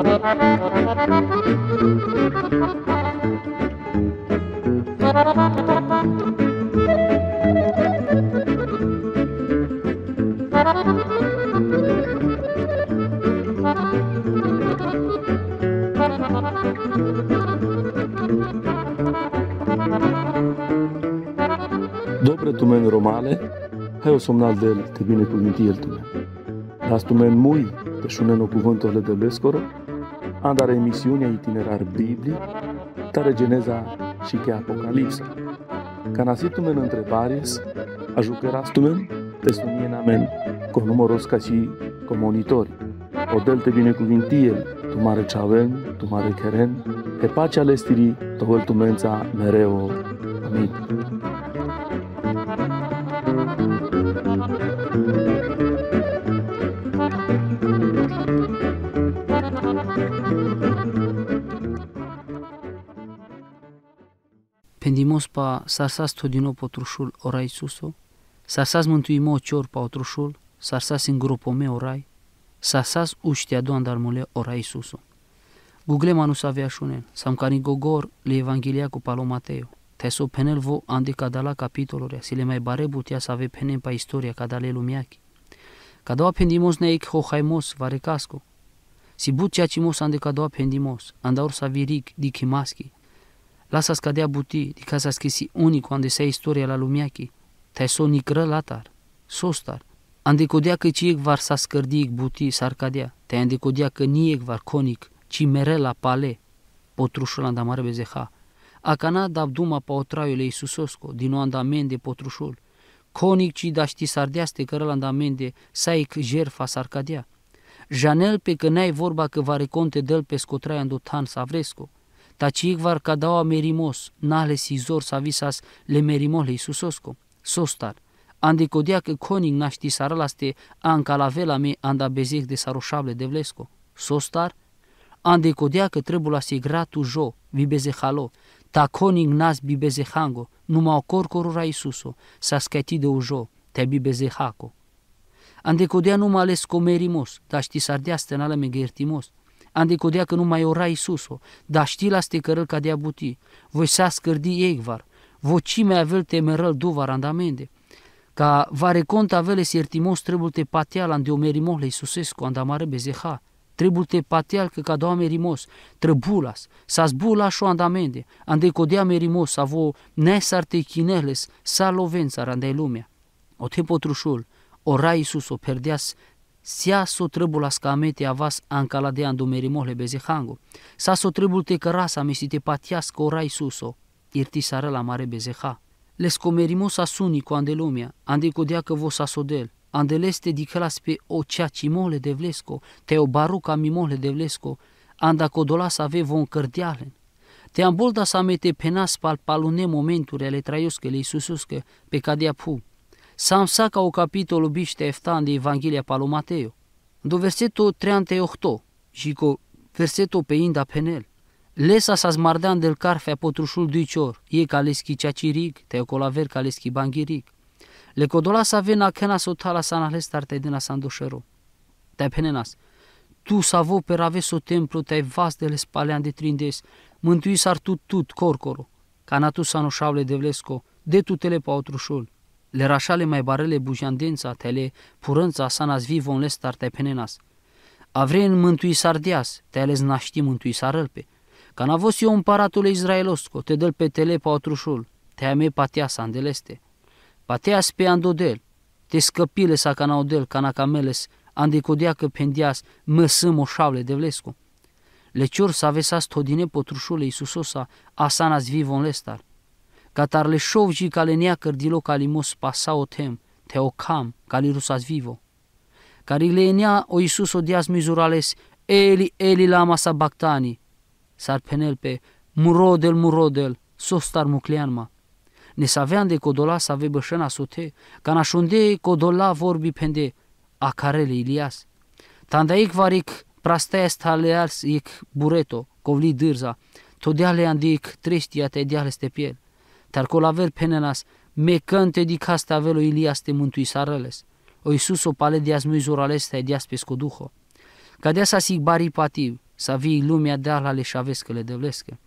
Dobre tumen romale, o somnal de te bine minti el tumen. Las tumen mui, pe șunen o cuvântul le de bescoro, an, dar emisiunea Itinerar Biblic, tare Geneza și că Apocalipsa. Ca nasitumen întrebares, ajucărastumen pe sunien amen, cu numărul ca și comunitori. O delte binecuvintie, tu mare ceaven, tu mare cheren, pe pacea lestirii, tovăl tumența mereu. Amin. «Σ'αρσάς από το σχολείο, Σασαστούν από το σχολείο, Σαστούν από το σχολείο, Σαστούν «Σ'αρσάς το σχολείο, Σαστούν «Σ'αρσάς το σχολείο, Σαστούν από το σχολείο, Σαστούν από το σχολείο, Σαστούν από το σχολείο, Σαστούν από το σχολείο, Σαστούν από το σχολείο, Σαστούν από το σχολείο, Lasă scadea buti ca casa scrisi unii cu se istoria la lumiachi. Te so nicră latar, sostar. Andecodea că ciec var sa scărdic buti sarcadea. Te andecodea că niec var conic, ci mere la pale. Potrușul andamare bezeha. Acana duma pa traiule Iisusosco, din andamende potrușul. Conic ci da ști sardeaste cărăl andamende, saic jerfa sarcadea. Janel pe că n-ai vorba că va reconte del pe scotraia în dotan savresco. Tačikvar kadawa merimos, nahle si zor savisas le merimos le Isusosko. Sostar, andi că koning naști saralaste anca la me anda bezik de sarușable de vlesko, Sostar, andi că trebula si gratu jo, vibeze halo, ta koning nas bibeze hango, o corcorura Isuso, sa a scăti de ujo, te bibeze hako. Andi kodia numai ales comerimos, ta ști sardeaste me gertimos, andicodea că nu mai ora Iisusul, dar știi la stecărăl ca de a buti. voi să scârdi egvar, mai avel temerăl duvar andamende, ca va cont avele siertimos trebuie te pateal andeomerimos le Iisusescu andamare bezeha, trebuie te pateal că ca merimos, trebulas, s-a zbula și andamende, andecodea merimos, avo nesarte chineles, sa lovența randai lumea. O te potrușul, ora Iisus o perdeas Sia so trebuie las camete avas ancaladean do merimohle bezehango. Sa so trebuie te cărasa mesite patias corai suso. Irti sară la mare bezeha. Les comerimos suni cu andelumia, andecodea că vos asodel. Andeleste diclas pe o ceaci de vlesco, te o baruca mimole de vlesco, andacodola să ave von cărdealen. Te ambolda să amete penas pal palune momenturile traioscă le Iisusoscă pe cadea pu. Samsaca o capitolul biște eftan de Evanghelia palu Mateu. Do versetul 38 și cu versetul pe inda penel. Lesa sa zmardean del carfea potrușul duicior, e caleschi ceacirig, te colaver caleschi banghiric. Le codola sa vena cana sotala sa nahlestar te dena sa îndoșero. Te penenas. Tu sa vo per aves o templu, te vas de le spalean de trindes, mântui sar tut tut corcoro, canatu nu noșavle de vlesco, de tutele pautrușul le rașale mai barele bujandența tele, purânța sanas vivon les tartepenenas. Avren mântui sardias, te ales naști mântui sarălpe. Ca n-a fost eu împăratul izraelosco, te dăl pe tele pe otrușul, te ame patea îndeleste. Patea pe andodel, te scăpile sa canaudel, cameles, andecodea că pendias, mă sâm o șavle de vlescu. să sa vesas todine potrușule Iisusosa, asanas vivon lestar o tem, te o pasaotem, teokam, kalirusas vivo. Karilenia o Iisus dias mizurales, eli, eli lama sabaktani, sar penel pe murodel, murodel, sostar mucleanma. Ne savean de codola să ave bășena sote, ca nașunde codola vorbi pende, acarele Ilias. Tandaic varic sta leals ic bureto, covli dârza, todiale andic trestia te diale piel. Tar kol aver penenas, me cânte di castavelo ilias te sarales. O Iisus o pale dias mui zorales te dias pescoduho. Cadea de sig bari pativ, sa vii lumea de ala le șavescă le devlescă.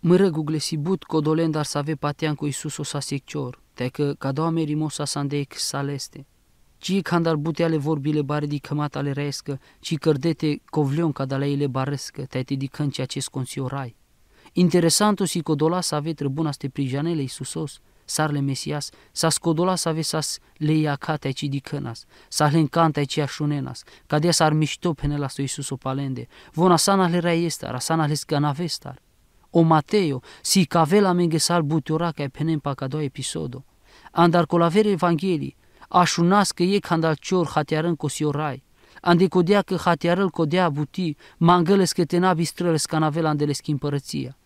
Mără gugle si but codolen dar sa ve patean cu Iisus o sa seccior, te că ca doua merimosa sa îndeic saleste. Ci candar buteale vorbile bare di cămat ale reescă, ci cărdete covlion cadaleile barescă, te-ai te dicând ceea ce rai. Interesanto si codola să ave trăbuna ste prijanele Iisusos, sarle Mesias, sa scodola să ave să le cate aici dicănas, sa le încante aici așunenas, cadea ar mișto penela sto Iisus palende, vona sana le raiestar, asana le scanavestar. O Mateo, si cavela mengesal butiora ca penem pa ca doua episodo. Andar colavere Evanghelii, așunas că e candalcior hatiarân cosiorai, ande codea că hatiarăl codea buti, mangăles că tena bistrăles canavela andele schimpărăția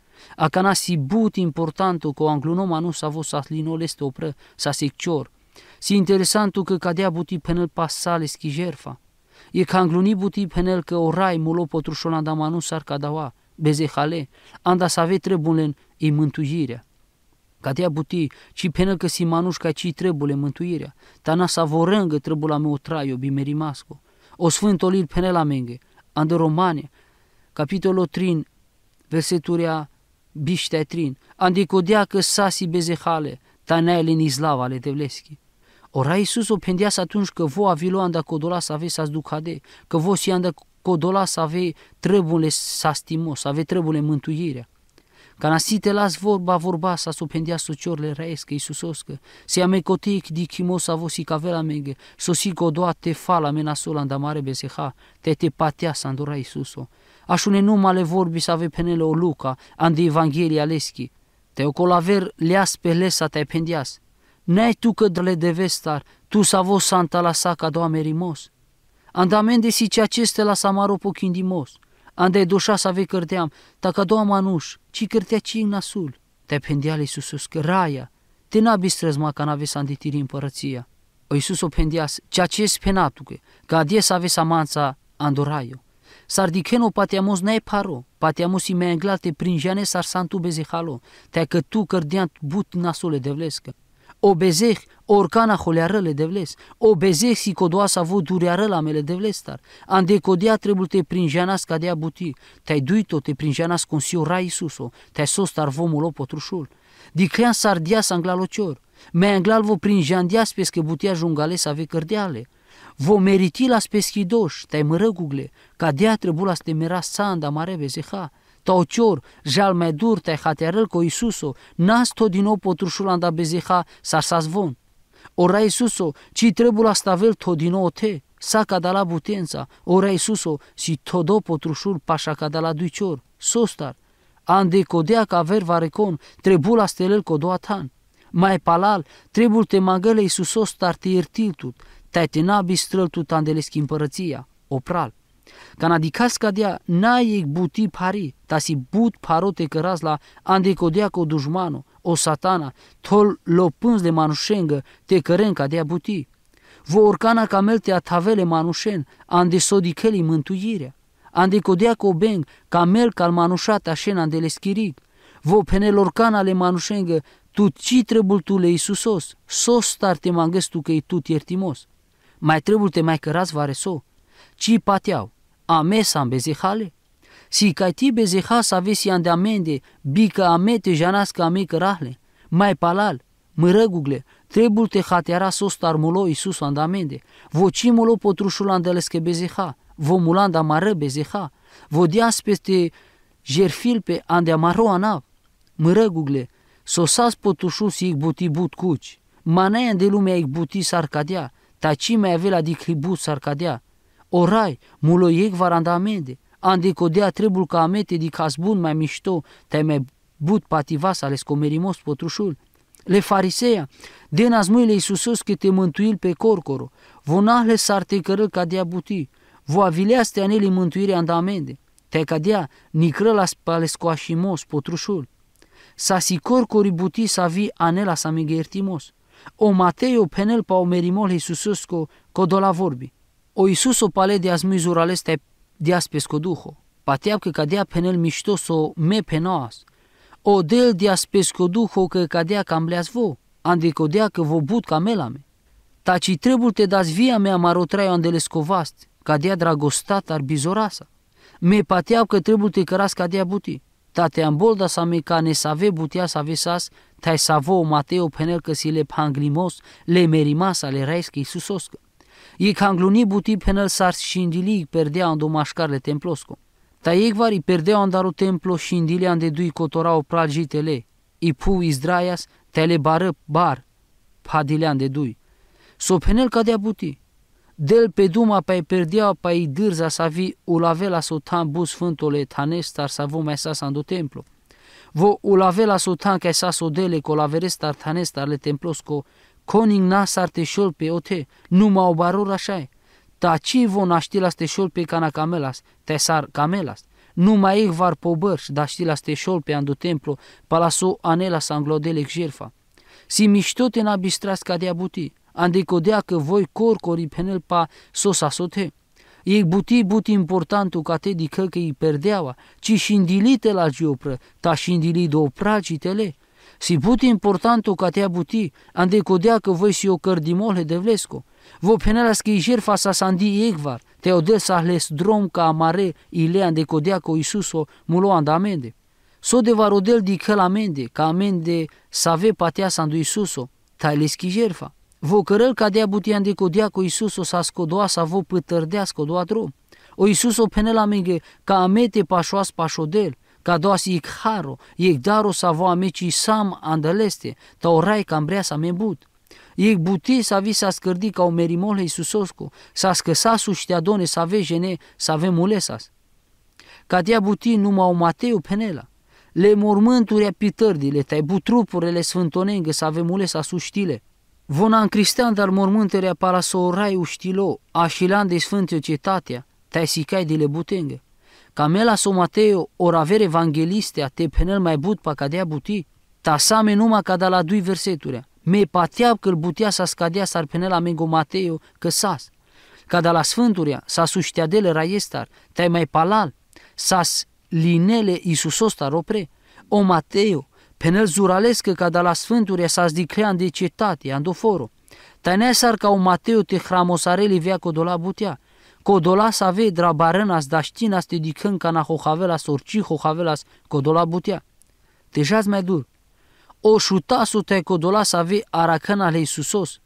cana si but importantă că anglonoma nu s-a vos linole este opră, sa secior. Si interesantul că cadea buti penel pasale schijerfa. E că angloni buti penel că orai mulo potrușona damanu s-ar cadaua, bezehale, anda să ave trebulen e mântuirea. Cadea buti, ci penel că si ca ci trebule mântuirea, tana sa vorângă trebula meu traio bimerimasco. O sfânt olil penel amenge, andă romane, capitolul 3, verseturea bishtetin, andi kodea că sasi bezehale, tanele ni slava le tevleschi. Ora Iisus o sa atunci că vo avilo anda codola să aveți să ducade, că vo si anda codola să ave treburile să stimos, să ave treburile mântuirea. Ca nasite las vorba vorba să supendea sociorle raescă Iisusoscă, se ame cotic di chimos a vosi cavela mege, sosi codoa te fala mena sola andamare beseha, te te patea să andora Iisuso. Așa numai numale vorbi să ave penele o Luca, an de Evanghelia leschi. Te o colaver leas pe lesa te pendias. Nai tu că le de vestar, tu sa vos santa la saca do amerimos. Andamen de si ce aceste la samaro pochindimos. Ande doșa să ave cărteam, ca doa manuș, ci cărtea ci nasul. Te pendea le că raia, te n-abi străzma ca n-ave sanditiri împărăția. O Iisus o pendias, ce es penatucă, că adies ave samanța andoraio. Sar patiamos ne paro, patiamos i prin prinjane sar santu beze te că tu cărdiant but nasole devlescă. O bezeh, orcana le devles, o bezeh si codoa sa vo la mele devlestar, ande codia trebuie te prin jana scadea buti, te-ai duito te prinjanas consio ra Isuso, te-ai sostar vomul o potrușul. Dicrean sardia sa anglal me anglal vo prinjandias pescă butia jungale sa ve cărdeale, Vom meriti las peschidoș, te mărăgugle, ca dea trebulas te mira sanda mareve zeha, taocior, jal mai dur te haterăl cu Iisuso, nas tot din nou potrușulanda bezeha, sar zvon. Ora Iisuso, ci trebulas stavel tot din nou te, saca da la butența, ora Iisuso, si do potrușul pașaca da la duicior, sostar, ande codea ca ver varecon, trebula stelel codoatan. Mai palal, trebuie te mangăle Iisusos tut. Tatena bistrul tu tandeleschi împărăția, opral. dea cadea naie buti pari, si but parote raz la andecodea cu dușmanul, o satana, tol lopânz de manușengă, te căren dea buti. Vă orcana cameltea tavele manușen, ande sodicheli mântuirea. Ande codea cobeng, camel cal manușat așen andele schiric. Vă orcana le manușengă, tu ci trebul tu le Iisusos, sos te mangăstu că e tu iertimos mai trebuie te mai cărați so, ci pateau, ame în bezehale, si cai ti bezeha să avesi de amende, bica ame te janască ame cărahle, mai palal, mărăgugle, trebuie te hateara sos tarmulo Iisus andamende, vocimulo potrușul andelescă bezeha, vomulan da mară bezeha, vodias peste jerfil pe ande amaro anav, mărăgugle, sosas potușu si buti but cuci, manean de lumea icbuti sarcadia, Tacimea avea de hibus arcadea. Orai, muloiec varandamende. Andecodea trebul ca amete de casbun mai mișto, te mai but pativas ales comerimos potrușul. Le fariseia, de nazmâile Iisusos că te mântuil pe corcoro, vonahle s-ar te cără ca dea buti, vo avileaste anele mântuirea andamende, te cadea nicră la spalescoașimos potrușul. Sa si corcori buti sa vi anela sa migertimos o Mateo penel pa o merimol Jesusosko kodola vorbi. O o pale deas de stai deas pescoduho. Pateap că cadea penel mișto so me penoas. O del deas pescoduho că cadea cam bleas vo. Andicodea că vă but camelame. Taci trebuie te das via mea marotraio andelescovast, cadea dragostat arbizorasa. Me pateap că trebuie te căras cadea butii tate am sa ambolda ca ne save butia sa sas tai savo mateo penel le panglimos le merimas ale raiske isusosko i kangluni buti penel sars shindili perdea ando mashkar le templosco ta ekvari perdea andaru templo shindili ande dui kotora o praljitele i pu izdraias tele bară bar padilean de dui so penel de buti del pe duma pe perdeaua pe dârza sa vi ulavela sotan bus fântole tanestar sa vome sa sa do templo. Vo ulavela sotan ca sa sodele co laverestar tanestar le templosco coning nasar te șol pe ote, numa o barur așa e. vă vo la te șol pe cana camelas, te sar camelas. Numai ei var dar da la te șol pe andu templo, palaso anela sanglodele jerfa. Si miștote n-a bistras ca de abutii andicodea că voi corcori penel pa sosa sote. E buti buti importantu ca te dică că îi perdeaua, ci șindilite la giopră, ta șindili do pracitele. Si buti importantu ca te buti, andicodea că voi si o cărdimole de vlesco. Vă penelas că jerfa sa sandi egvar, te odel sa hles drom ca amare ilea andicodea că Iisuso mulo andamende. So de varodel dică la amende, ca amende save patea sandu Iisuso, ta le schijerfa. Vă cărăl cadea butian de codea cu Iisus o sa scodoa să vă pătărdea scodoa tro. O Iisus o pene la menge ca amete pașoas pașodel, ca doas ic haro, ic daro să vă ameci sam andăleste, ta orai să sa but. Ic buti să vi sa scărdi ca o merimole Iisusosco, scăsa suștea done să sa jene, să ve mulesas. dea buti numai o Mateu penela le mormânturi a pitărdile, tai butrupurile sfântonengă să avem ule suștile. Vona în cristian dar mormântele parasorai uștilo, așilan de sfântă cetatea, taisicai de lebutengă. Camela sau Mateo, avere evanghelistea, te penel mai but pa cadea buti, tasame numai ca da la dui verseturea. Me pateab că butea sa scadea s-ar penel amengo Mateo că sas. Ca da la sfânturea, sa sușteadele raiestar, tai mai palal, sas linele Iisusos tar opre. O Mateo, Penel zuralescă ca de la sfânturi s-a zdiclean de cetate, andoforo. Tanea sar ca un Mateu te hramosareli via codola butea. Codola să ave drabarănas să te dicân ca na a orci hohavelas codola butea. Te jas mai dur. O șutasu te codola să ave aracăna lei susos.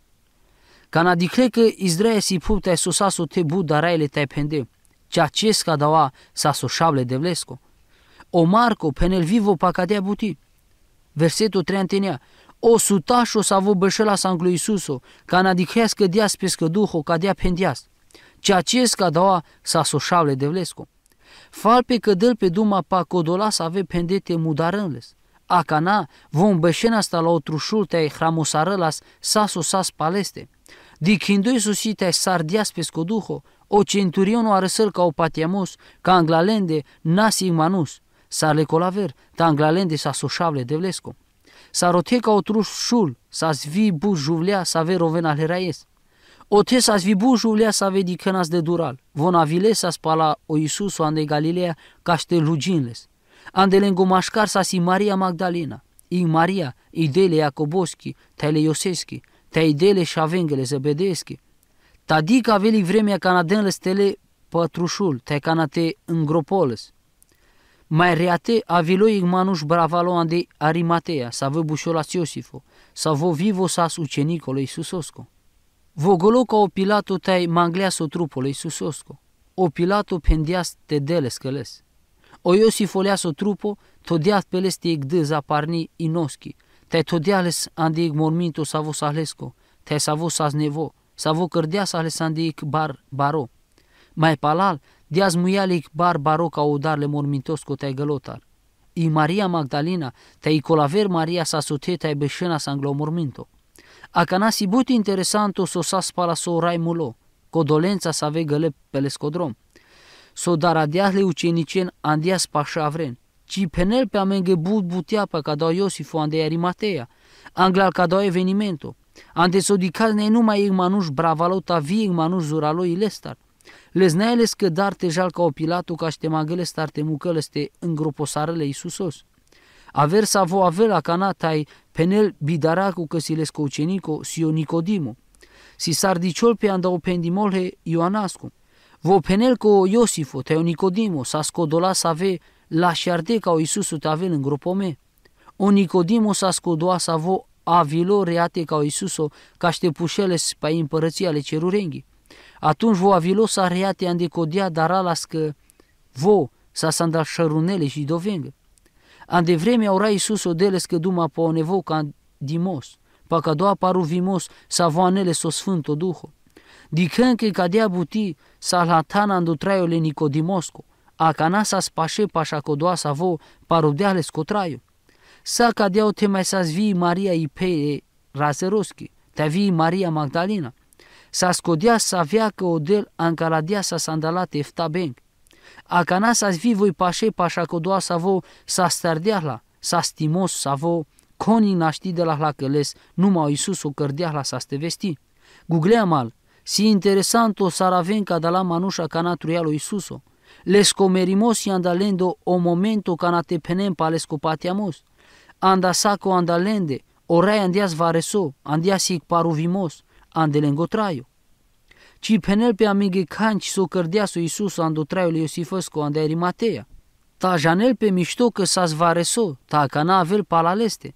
Ca na dicle că Izrael si pup te susasu te budaraele te pende. Cea ce scadaua sa soșable de vlesco. O Marco, penel vivo pacadea butii. Versetul 39. O sutașo s-a avut bășela s-a înglu Iisuso, ca nadihească dias pescă duho, ca dea pendias. ce acest ca doua s-a soșavle de vlescu. Fal pe cădăl pe duma pa codola să ave pendete mudarânles. Acana vom bășena asta la o trușulte ai hramosarălas sa sosas paleste. Dichindu-i susite ai sardias pescoduho, o centurionul arăsăl ca o patiamos, ca anglalende, nasi manus da sa colaver, ta anglalende sa sošavle devlesko. Sa roteka otruš šul, sa zvi bu žuvlja, sa veroven O Ote sa zvi bu žuvlja, sa di kenas de dural. vona vile sa spala o Iisusu ande Galileea ste luginles. Ande lengo mașcar sa si Maria Magdalena, i Maria, idele Iacoboski, tele Ioseski, te idele și avengele zăbedeski. Tadica veli vremea canadenle stele pătrușul, te canate îngropoles mai reate aviloi igmanuș bravalo de Arimatea, sa vă bușolaț Iosifo, sa vă vivo sas ucenicolo Iisusosco. o pilato tai mangliaso trupolo Iisusosco, pilato pendias te dele scăles. O Iosifo leaso trupo, todiat peleste igdâza parni inoschi, tai todiales ande morminto sa vă sahlesco, tai sa vă sas nevo, sa vă cărdea sa ales ande bar baro. Mai palal, Diaz mujalik bar baroc au darle mormintos cu te gălotar. I Maria Magdalena, te i colaver Maria sa soteta e beșena sa anglo morminto. A canasi but interesanto so sa spala so rai mulo, co dolența sa ve găle pe le scodrom. So dar adia le ucenicen andia spașa avren, ci penel pe amenge but butia pe cadao Iosifu ande Arimatea, anglal cadao evenimento, ante sodical ne numai manuș bravalota vi manuș zuraloi lestar, Lezneailes că darte jalca opilatul ca ște magăles tarte mucăleste îngroposarele Iisusos. Aver sa vo cana tai penel bidaracu că si lescoucenico sio Nicodimo. Si sardiciol pe anda opendimolhe Ioanascu. Vo penel co Iosifo o Nicodimo sa scodola sa ve la șarde ca o Iisusul te avel îngropome. O Nicodimo sa scodoa sa vo avilo reate ca o Iisuso ca ște pușele pe împărăția ale cerurenghi atunci vă avilos areate andecodia alas că vă sa sandal șărunele și dovengă. În de vreme ora Iisus deles că duma o nevo ca dimos, pa ca doa paru vimos sa voanele so o duho. Dicând că cadea buti sa latana îndutraiole Nicodimosco, a cana sa spașe pașa codoa sa vo cu traiu. Sa o te mai sa zvii Maria Ipere Razeroschi, te vii Maria Magdalena, S-a scodea să avea că odel ancaladia a sandalat efta s-a zvi voi pașei pașa codoa s-a vo la, s-a stimos s-a vă, coni naști de la hlacăles, numai Iisus o la cărdeahla sa stevesti. mal, si interesanto saravenca de la manușa cana truialo Iisuso. Les comerimos i andalendo o momento cana te penem pales copatiamos. Andasaco andalende, orai andias vareso, andias ic paruvimos, andelengo penel pe amige canci so so Iisus ando traiul Iosifăsco ande Arimatea. Ta janel pe mișto că sa zvareso, ta na avel palaleste.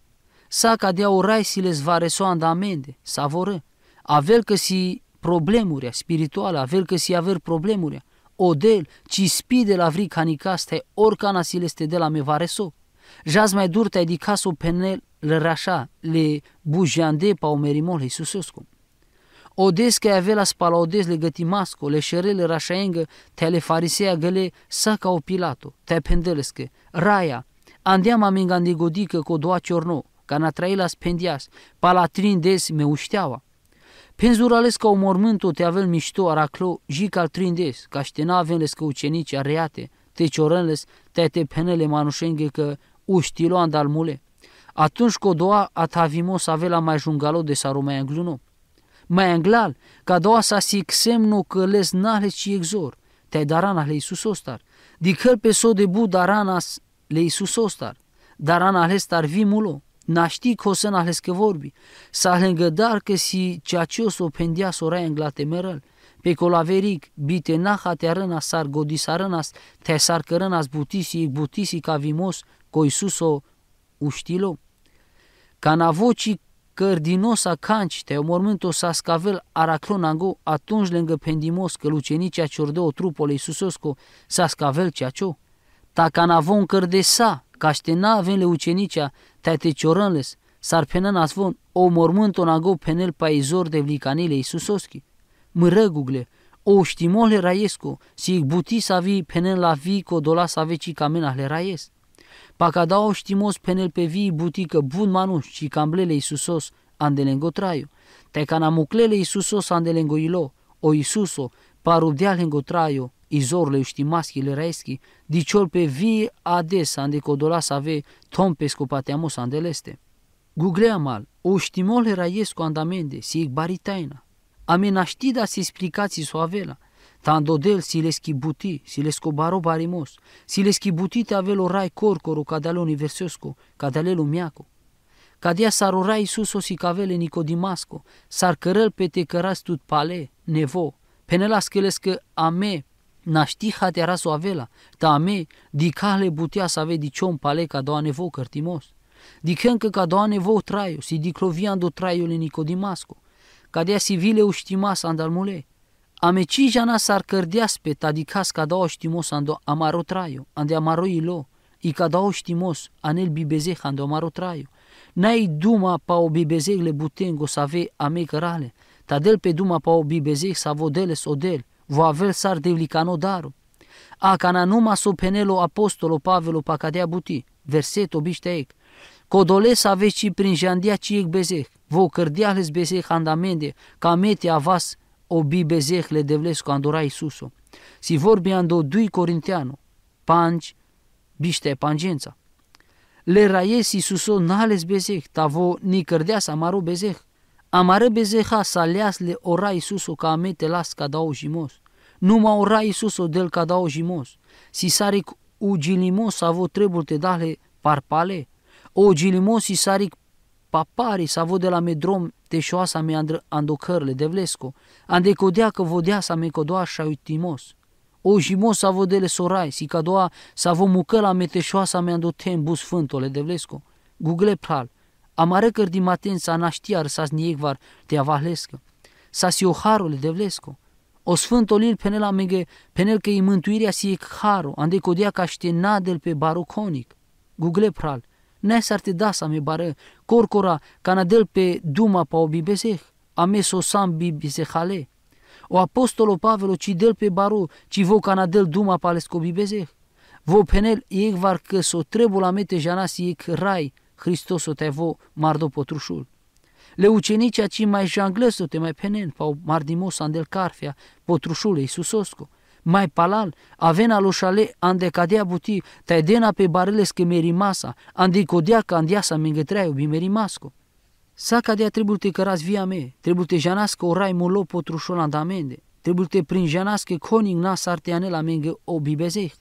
Sa o rai si le zvareso ande amende, savoră. Avel că si problemurea spirituală, avel că si aver problemurea. Odel, ci spide la vri canicaste, oricana si le de la mevareso. Jaz mai dicas o penel le rașa, le bujeande pa merimol Iisusoscum că avea la Odes le gătimasco, le șerele rașaengă, te ale farisea găle, sa ca o pilato, te pendelescă, raia, andeam amingandi godică cu doa ciorno, ca na traila spendias, palatrin des me ușteaua. Penzurales ca o mormântul te avea mișto araclo, jic al trindes, ca avea că ucenici areate, te ciorenles, te te penele manușenghe că uștilo andal mule. Atunci doa atavimos avea la mai jungalo de sarumea gluno. Mai englal, ca doa sa si semno că les nahle ci exor, te darana le Iisus ostar. Dicăl pe so de bu darana le Iisus ostar, darana le star vi mulo, naști că o să nahle că vorbi, sa lângădar că si ceea ce o să opendia sora englate merăl, pe colaveric, bite naha te arănas, sar godisarănas, te sar cărănas butisi, butisi ca vimos, co Iisus o uștilo. voci Cărdino sa cancite, mormântul sa scavel araclonango, atunci lângă pendimos că lucenicia ciordeo trupole Iisusosco sa scavel ceacio. Tacanavon cărdesa, caștena avenle ucenicea, tate cioranles, sarpenan asvon, o mormântul nago penel paizor de vlicanile Iisusoschi. Mărăgugle, o știmole raiesco, si buti să vii penel la vii codola sa veci camena le raiesc pa da oștimos penel pe vii butică bun manuș și camblele Iisusos andelengo traiu, te canamuclele Iisusos andelengo ilo, o Iisuso, paru dealengo traiu, izorle uști maschile raeschi, dicior pe vii ades ande codola să ave tom pe scopateamos andeleste. Guglea mal, oștimole raiescu andamende, sig baritaina, amenaștida se explicații soavela, Tandodel si sileschi buti, silescobaro barimos, sileschi te avelo rai corcoro cadale universiosco, cadale lumiaco. Cadea sarora Iisuso si cavele Nicodimasco, sar cărăl pe te căras tut pale, nevo, penelas chelescă ame, naști te raso avela, ta ame, dicale butea să ave dicion pale ca doa nevo cărtimos. Dicâncă ca doa nevo traio, si diclovian do traio le Nicodimasco, si vile uștima sandalmulei, Ameci jana sar cardiaspe tadicas cada ostimos ando amaro traio, ande amaro ilo, i cada ostimos anel bibeze ando amaro traio. Nai duma pa o bibeze le butengo ve ame carale, del pe duma pa o bibezeh savodeles odel, vo avel sar devlicano daru. A cana numa so penelo apostolo Pavelo pa cadea buti, verseto bișteic. Codole sa ve și prin jandia ci ec bezeh, vă cărdiales bezeh andamende, ca mete avas o bibezeh le devles andora andura Si vorbi ando dui corinteanu, panci, biște pangența. Le raies Isuso nales bezeh, tavo ni cărdeas amaru bezeh. Amară bezeha să leas le ora Isuso ca amete las ca dau jimos. Numa ora Isuso del ca dau jimos. Si saric ugilimos avo trebul te dale parpale. O gilimos si saric papari s-a avut de la medrom teșoasa mea andocările de vlesco, andecodea că vodea sa me codoașa uitimos. O jimos văd vodele sorai, si cadoa sa vo mucăla me teșoasa me andotem bus fântole de vlesco. Google pral, amare căr di maten sa naștiar sa zniegvar te avahlescă, sa si o harul de vlesco. O sfântolil penel amege, penel că e mântuirea si e haro, andecodea ca nadel pe baroconic. Google pral, Nesar te corcora, e bare, korkora kanadel pe duma pa obibeseh, ame sosam bibisehale. O apostolo Pavelo ci del pe baro, ci vo canadel duma pa lesko bibeseh. Vo penel ieg var că so trebul amete janas ieg rai, Hristos o te vo mardo potrușul. Le ucenicea aci mai o te mai penen, pau mardimos andel carfia, potrușul Iisusosco mai palal, avena lo ande andecadea buti, taidena pe bareles că merimasa, andicodea că andiasa mingetrea iubi merimasco. Saca de trebuie te cărați via me, trebuie te janască o rai molo potrușul andamende, trebuie te prin janască coning nas arteane la minge o bibezeh,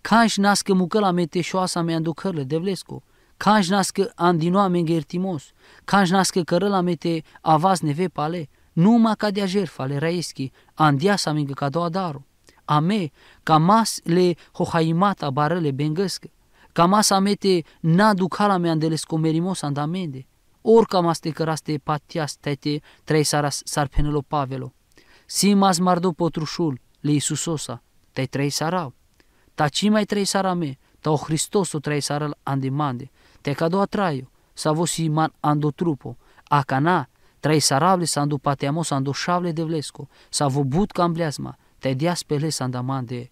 canș nască mucăla me teșoasa mea înducărle de vlesco, canș nască andinoa menge ertimos, canș nască cărăla me te avaz neve pale, numai ca de jerfa le raeschi, andiasa menge ca doa daru ame, kamás le hojaimata barele bengesca, kamás amete na dukhalame andeles comerimos andamende, or kamás te căraste patias tete trei saras sarpenelo pavelo. Simas mardo potrușul, le Iisusosa, te trei sarau. Ta mai trei sarame, ta o Hristos o trei saral andimande, te cadou atraio, sa vosi man ando trupo, acana, trei sarable sa andu pateamos ando șavle de vlesco, sa vobut cam bleazma, te dias pele sandamande.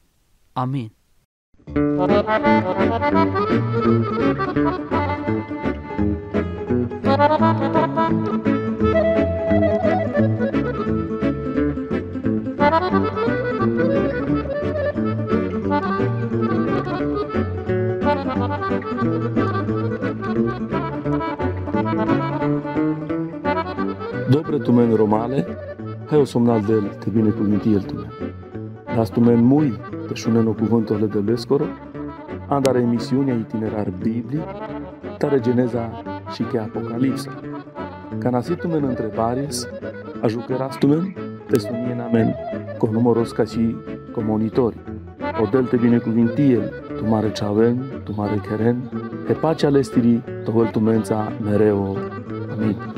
Amin. Dobre tumen romale, Hai o somnal de el, te minti el Las tu men mui, te șunen o cuvântul de lescoro, andare emisiunea itinerar biblic, tare geneza și che apocalipsa. Canasitumen întrebaris, men, te sunien amen, cu numărul ca și comunitori. del te binecuvinti el, tu mare ceaven, tu mare keren, e pacea lestirii, tovel mența mereu. Amin.